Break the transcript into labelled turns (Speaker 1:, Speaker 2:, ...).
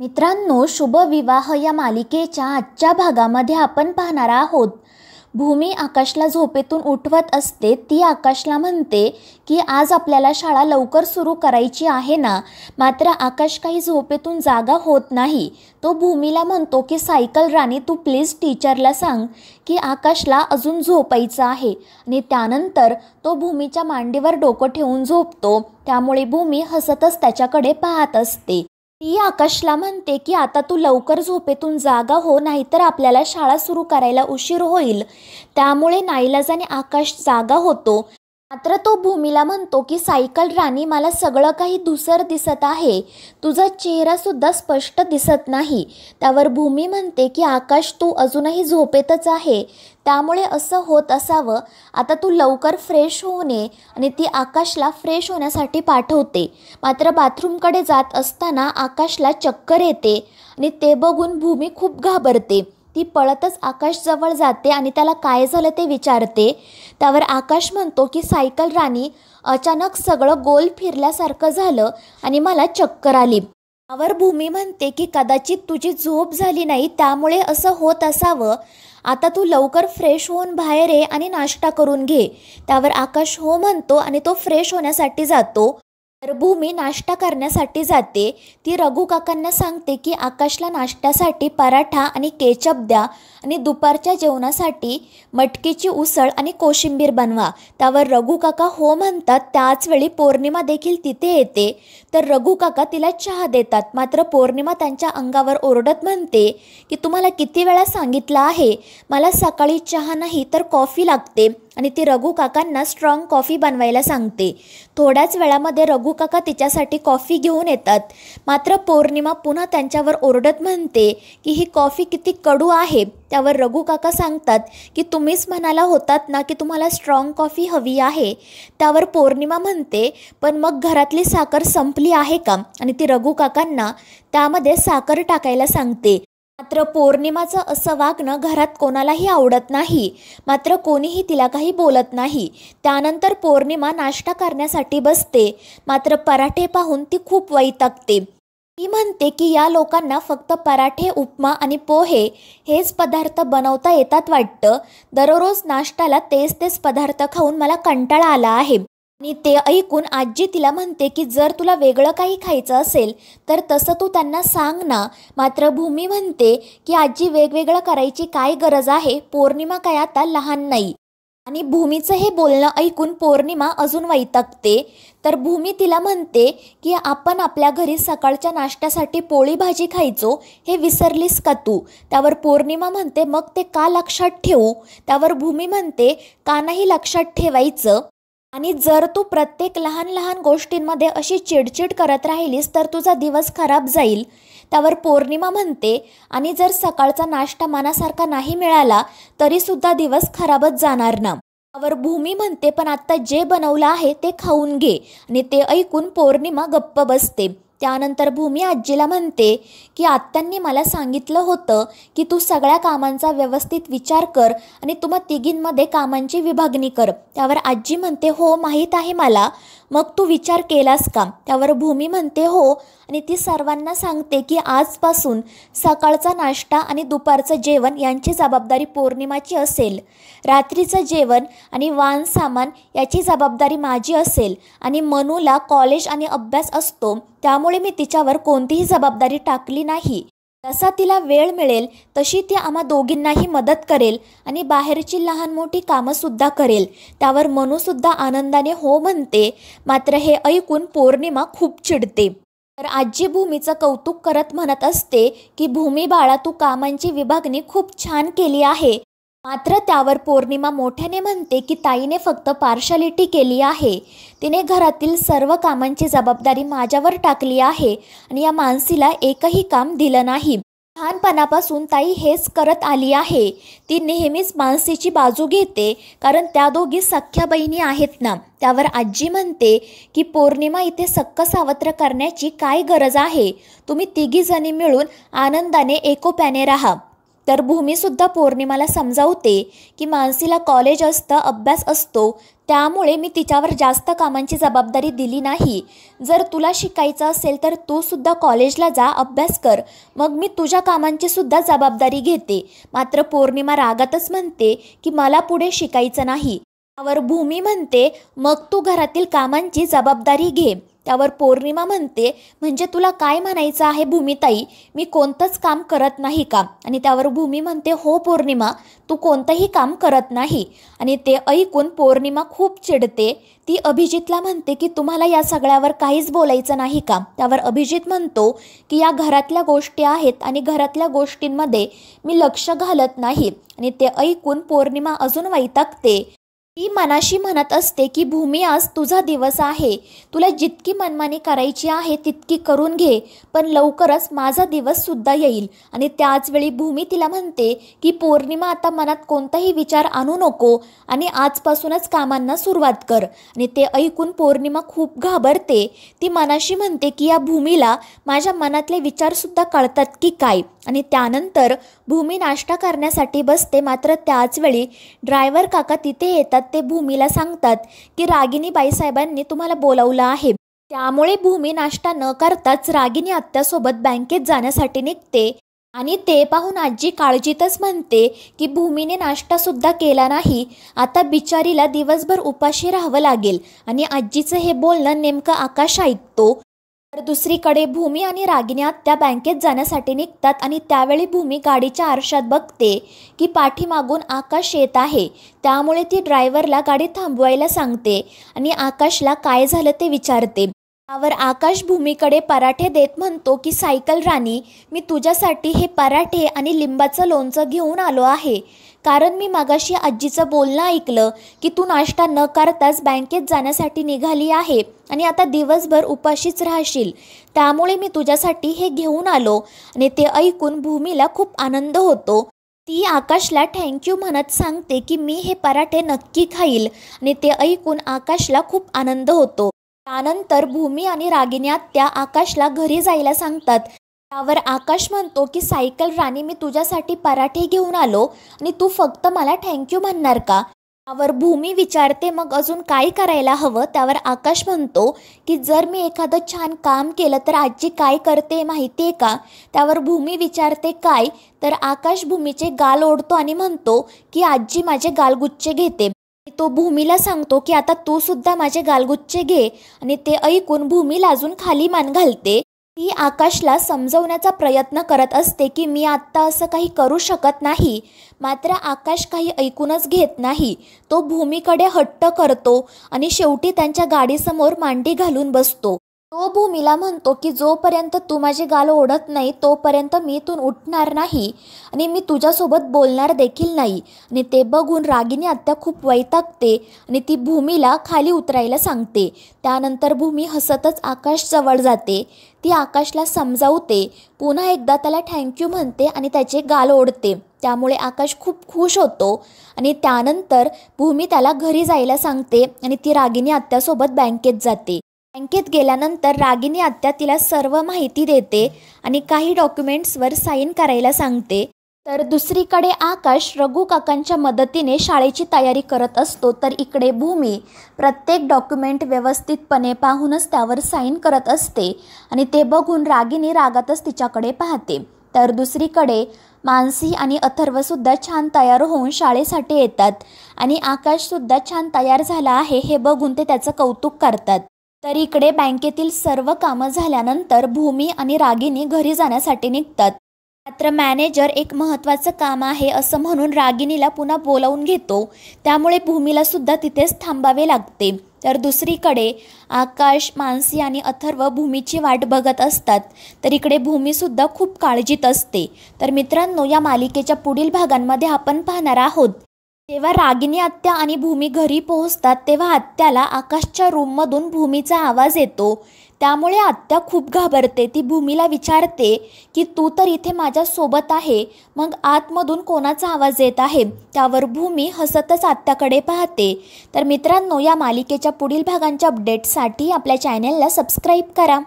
Speaker 1: मित्रांनो शुभ विवाह या मालिकेच्या आजच्या भागामध्ये आपण पाहणार आहोत भूमी आकाशला झोपेतून उठवत असते ती आकाशला म्हणते की आज आपल्याला शाळा लवकर सुरू करायची आहे ना मात्र आकाश काही झोपेतून जागा होत नाही तो भूमीला म्हणतो की सायकल राणी तू प्लीज टीचरला सांग की आकाशला अजून झोपायचं आहे आणि त्यानंतर तो भूमीच्या मांडीवर डोकं ठेवून झोपतो त्यामुळे भूमी हसतच त्याच्याकडे पाहत असते ती आकाशला म्हणते की आता तू लवकर झोपेतून जागा हो नाहीतर आपल्याला शाळा सुरू करायला उशीर होईल त्यामुळे नाईलाजाने आकाश जागा होतो मात्र तो भूमीला म्हणतो की सायकल राणी मला सगळं काही धुसर दिसत आहे तुझा चेहरा सुद्धा स्पष्ट दिसत नाही त्यावर भूमी म्हणते की आकाश तू अजूनही झोपेतच आहे त्यामुळे असं होत असावं आता तू लवकर फ्रेश नये आणि ती आकाशला फ्रेश होण्यासाठी पाठवते मात्र बाथरूमकडे जात असताना आकाशला चक्कर येते आणि ते बघून भूमी खूप घाबरते ती पळतच आकाशजवळ जाते आणि त्याला काय झालं ते विचारते त्यावर आकाश म्हणतो की सायकल राणी अचानक सगळं गोल फिरल्यासारखं झालं आणि मला चक्कर आली त्यावर भूमी म्हणते की कदाचित तुझी झोप झाली नाही त्यामुळे असं होत असावं आता तू लवकर फ्रेश होऊन बाहेर ये आणि नाश्ता करून घे त्यावर आकाश हो म्हणतो आणि तो फ्रेश होण्यासाठी जातो तर भूमी नाश्ता करण्यासाठी जाते ती रघुकाकांना काकांना सांगते की आकाशला नाश्त्यासाठी पराठा आणि केचप द्या आणि दुपारच्या जेवणासाठी मटकीची उसळ आणि कोशिंबीर बनवा त्यावर रघुकाका काका हो म्हणतात त्याच वेळी पौर्णिमा देखील तिथे येते तर रघुकाका काका तिला चहा देतात मात्र पौर्णिमा त्यांच्या अंगावर ओरडत म्हणते की तुम्हाला किती वेळा सांगितलं आहे मला सकाळी चहा नाही तर कॉफी लागते आणि ती रघू काकांना स्ट्रॉंग कॉफी बनवायला सांगते थोड्याच वेळामध्ये रघू काका तिच्यासाठी कॉफी घेऊन येतात मात्र पौर्णिमा पुन्हा त्यांच्यावर ओरडत म्हणते की ही कॉफी किती कडू आहे त्यावर रघू काका सांगतात की तुम्हीच म्हणाला होतात ना की तुम्हाला स्ट्रॉंग कॉफी हवी आहे त्यावर पौर्णिमा म्हणते पण मग घरातली साखर संपली आहे का आणि ती रघू काकांना त्यामध्ये साखर टाकायला सांगते मात्र पौर्णिमाचं असं वागणं घरात कोणालाही आवडत नाही मात्र कोणीही तिला काही बोलत नाही त्यानंतर पौर्णिमा नाश्ता करण्यासाठी बसते मात्र पराठे पाहून ती खूप वैतागते ती म्हणते की या लोकांना फक्त पराठे उपमा आणि पोहे हेच पदार्थ बनवता येतात वाटतं दररोज नाश्त्याला तेच तेच पदार्थ खाऊन मला कंटाळा आला आहे आणि ते ऐकून आजी तिला म्हणते की जर तुला वेगळं काही खायचं असेल तर तसं तू त्यांना सांग ना मात्र भूमी म्हणते की आजी वेगवेगळं करायची काय गरज आहे पौर्णिमा काय आता लहान नाही आणि भूमीचं हे बोलणं ऐकून पौर्णिमा अजून वैतागते तर भूमी तिला म्हणते की आपण आपल्या घरी सकाळच्या नाश्त्यासाठी पोळी भाजी खायचो हे विसरलीस का तू त्यावर पौर्णिमा म्हणते मग ते का लक्षात ठेवू त्यावर भूमी म्हणते का नाही लक्षात ठेवायचं आणि जर तू प्रत्येक लहान लहान गोष्टींमध्ये अशी चिडचिड करत राहिलीस तर तुझा दिवस खराब जाईल त्यावर पौर्णिमा म्हणते आणि जर सकाळचा नाश्ता मनासारखा नाही मिळाला तरीसुद्धा दिवस खराबच जाणार ना त्यावर भूमी म्हणते पण आत्ता जे बनवलं आहे ते खाऊन घे आणि ते ऐकून पौर्णिमा गप्प बसते त्यानंतर भूमी आजीला म्हणते की आत्यांनी मला सांगितलं होतं की तू सगळ्या कामांचा व्यवस्थित विचार कर आणि तुम्हा तिघींमध्ये कामांची विभागणी कर त्यावर आजी म्हणते हो माहीत आहे मला मग तू विचार केलास का त्यावर भूमी म्हणते हो आणि ती सर्वांना सांगते की आजपासून सकाळचा नाश्ता आणि दुपारचं जेवण यांची जबाबदारी पौर्णिमाची असेल रात्रीचं जेवण आणि वाण सामान याची जबाबदारी माझी असेल आणि मनूला कॉलेज आणि अभ्यास असतो त्यामुळे मी तिच्यावर कोणतीही जबाबदारी टाकली नाही जसा तिला वेळ मिळेल तशी ती आम्हा दोघींनाही मदत करेल आणि बाहेरची लहान मोठी कामंसुद्धा करेल त्यावर मनूसुद्धा आनंदाने हो म्हणते मात्र हे ऐकून पौर्णिमा खूप चिडते तर आजी भूमीचं कौतुक करत म्हणत असते की भूमी बाळा तू कामांची विभागणी खूप छान केली आहे मात्र त्यावर पौर्णिमा मोठ्याने म्हणते की ताईने फक्त पार्शालिटी केली आहे तिने घरातील सर्व कामांची जबाबदारी माझ्यावर टाकली आहे आणि या मानसीला एकही काम दिलं नाही लहानपणापासून ताई हेच करत आली आहे ती नेहमीच मानसीची बाजू घेते कारण त्या दोघी सख्ख्या बहिणी आहेत ना त्यावर आजी म्हणते की पौर्णिमा इथे सक्क सावत्र करण्याची काय गरज आहे तुम्ही तिघी जणी मिळून आनंदाने एकोप्याने राहा तर भूमीसुद्धा पौर्णिमाला समजावते की मानसीला कॉलेज असतं अभ्यास असतो त्यामुळे मी तिच्यावर जास्त कामांची जबाबदारी दिली नाही जर तुला शिकायचं असेल तर तू सुद्धा कॉलेजला जा अभ्यास कर मग मी तुझ्या कामांची सुद्धा जबाबदारी घेते मात्र पौर्णिमा रागातच म्हणते की मला पुढे शिकायचं नाही त्यावर भूमी म्हणते मग तू घरातील कामांची जबाबदारी घे त्यावर पौर्णिमा म्हणते म्हणजे तुला काय म्हणायचं आहे भूमिताई मी कोणतंच काम करत नाही का आणि त्यावर भूमी म्हणते हो पौर्णिमा तू कोणतंही काम करत नाही आणि ते ऐकून पौर्णिमा खूप चिडते ती अभिजितला म्हणते की तुम्हाला या सगळ्यावर काहीच बोलायचं नाही का त्यावर अभिजित म्हणतो की या घरातल्या गोष्टी आहेत आणि घरातल्या गोष्टींमध्ये मी लक्ष घालत नाही आणि ते ऐकून पौर्णिमा अजून वैतागते ती मनाशी म्हणत असते की भूमी आज तुझा दिवस आहे तुला जितकी मनमानी करायची आहे तितकी करून घे पण लवकरच माझा दिवससुद्धा येईल आणि त्याचवेळी भूमी तिला म्हणते की पौर्णिमा आता मनात कोणताही विचार आणू नको आणि आजपासूनच कामांना सुरुवात कर आणि ते ऐकून पौर्णिमा खूप घाबरते ती मनाशी म्हणते की या भूमीला माझ्या मनातले विचारसुद्धा कळतात की काय आणि त्यानंतर भूमी नाश्ता करण्यासाठी बसते मात्र त्याचवेळी ड्रायव्हर काका तिथे येतात ते भूमीला सांगतात की रागिनी बाईसाहेबांनी तुम्हाला बोलावलं आहे त्यामुळे भूमी नाश्ता न करताच रागिनी आत्यासोबत बँकेत जाण्यासाठी निघते आणि ते पाहून आजी काळजीतच म्हणते की भूमीने नाश्तासुद्धा केला नाही आता बिचारीला दिवसभर उपाशी राहावं लागेल आणि आजीचं हे बोलणं नेमकं आकाश ऐकतो तर दुसरीकडे भूमी आणि रागिणी त्या बँकेत जाण्यासाठी निघतात आणि त्यावेळी भूमी गाडीच्या आरशात बघते की पाठीमागून आकाश येत आहे त्यामुळे ती ड्रायव्हरला गाडी थांबवायला सांगते आणि आकाशला काय झालं ते विचारते त्यावर आकाश भूमीकडे पराठे देत म्हणतो की सायकल राणी मी तुझ्यासाठी हे पराठे आणि लिंबाचं लोणचं घेऊन आलो आहे कारण मी मागाशी आजीचं बोलणं ऐकलं की तू नाश्ता न करताच बँकेत जाण्यासाठी निघाली आहे आणि आता दिवसभर उपाशीच राहशील त्यामुळे मी तुझ्यासाठी हे घेऊन आलो आणि ते ऐकून भूमीला खूप आनंद होतो ती आकाशला थँक्यू म्हणत सांगते की मी हे पराठे नक्की खाईल आणि ते ऐकून आकाशला खूप आनंद होतो त्यानंतर भूमी आणि रागिणी त्या आकाशला घरी जायला सांगतात त्यावर आकाश म्हणतो की सायकल राणी मी तुझ्यासाठी पराठे घेऊन आलो आणि तू फक्त मला थँक्यू म्हणणार का त्यावर भूमी विचारते मग अजून काय करायला हवं त्यावर आकाश म्हणतो की जर मी एखादं छान काम केलं तर आजी काय करते माहिती आहे का त्यावर भूमी विचारते काय तर आकाश भूमीचे गाल ओढतो आणि म्हणतो की आजी माझे गालगुच्चे घेते तो भूमीला सांगतो की आता तू सुद्धा माझे गालगुच्चे घे आणि ते ऐकून भूमीला अजून खाली मान घालते ती आकाशला समजवण्याचा प्रयत्न करत असते की मी आत्ता असं काही करू शकत नाही मात्र आकाश काही ऐकूनच घेत नाही तो भूमीकडे हट्ट करतो आणि शेवटी त्यांच्या गाडीसमोर मांडी घालून बसतो तो भूमीला म्हणतो की जोपर्यंत तू माझे गाल ओढत नाही तोपर्यंत मी इथून उठणार नाही आणि मी तुझ्यासोबत बोलणार देखील नाही आणि ते बघून रागिनी आत्या खूप वैतागते आणि ती भूमीला खाली उतरायला सांगते त्यानंतर भूमी हसतच आकाशजवळ जाते ती आकाशला समजावते पुन्हा एकदा त्याला थँक्यू म्हणते आणि त्याचे गाल ओढते त्यामुळे आकाश खूप खुश होतो आणि त्यानंतर भूमी त्याला घरी जायला सांगते आणि ती रागिनी आत्यासोबत बँकेत जाते बँकेत गेल्यानंतर रागिनी आत्या तिला सर्व माहिती देते आणि काही डॉक्युमेंट्सवर साईन करायला सांगते तर दुसरीकडे आकाश रघु काकांच्या मदतीने शाळेची तयारी करत असतो तर इकडे भूमी प्रत्येक डॉक्युमेंट व्यवस्थितपणे पाहूनच त्यावर साईन करत असते आणि ते बघून रागिनी रागातच तिच्याकडे पाहते तर दुसरीकडे मानसी आणि अथर्वसुद्धा छान तयार होऊन शाळेसाठी येतात आणि आकाशसुद्धा छान तयार झाला आहे हे बघून ते त्याचं कौतुक करतात तर इकडे बँकेतील सर्व कामं झाल्यानंतर भूमी आणि रागिनी घरी जाण्यासाठी निघतात मात्र मॅनेजर एक महत्त्वाचं काम आहे असं म्हणून रागिनीला पुन्हा बोलावून घेतो त्यामुळे भूमीला सुद्धा तिथेच थांबावे लागते तर दुसरीकडे आकाश मानसी आणि अथर्व भूमीची वाट बघत असतात तर इकडे भूमीसुद्धा खूप काळजीत असते तर मित्रांनो या मालिकेच्या पुढील भागांमध्ये आपण पाहणार आहोत जेव्हा रागिनी आत्या आणि भूमी घरी पोहोचतात तेव्हा आत्याला आकाशच्या रूममधून भूमीचा आवाज येतो त्यामुळे आत्या खूप घाबरते ती भूमीला विचारते की तू तर इथे माझ्यासोबत आहे मग आतमधून कोणाचा आवाज येत आहे त्यावर भूमी हसतच आत्याकडे पाहते तर मित्रांनो या मालिकेच्या पुढील भागांच्या अपडेटसाठी आपल्या चॅनेलला सबस्क्राईब करा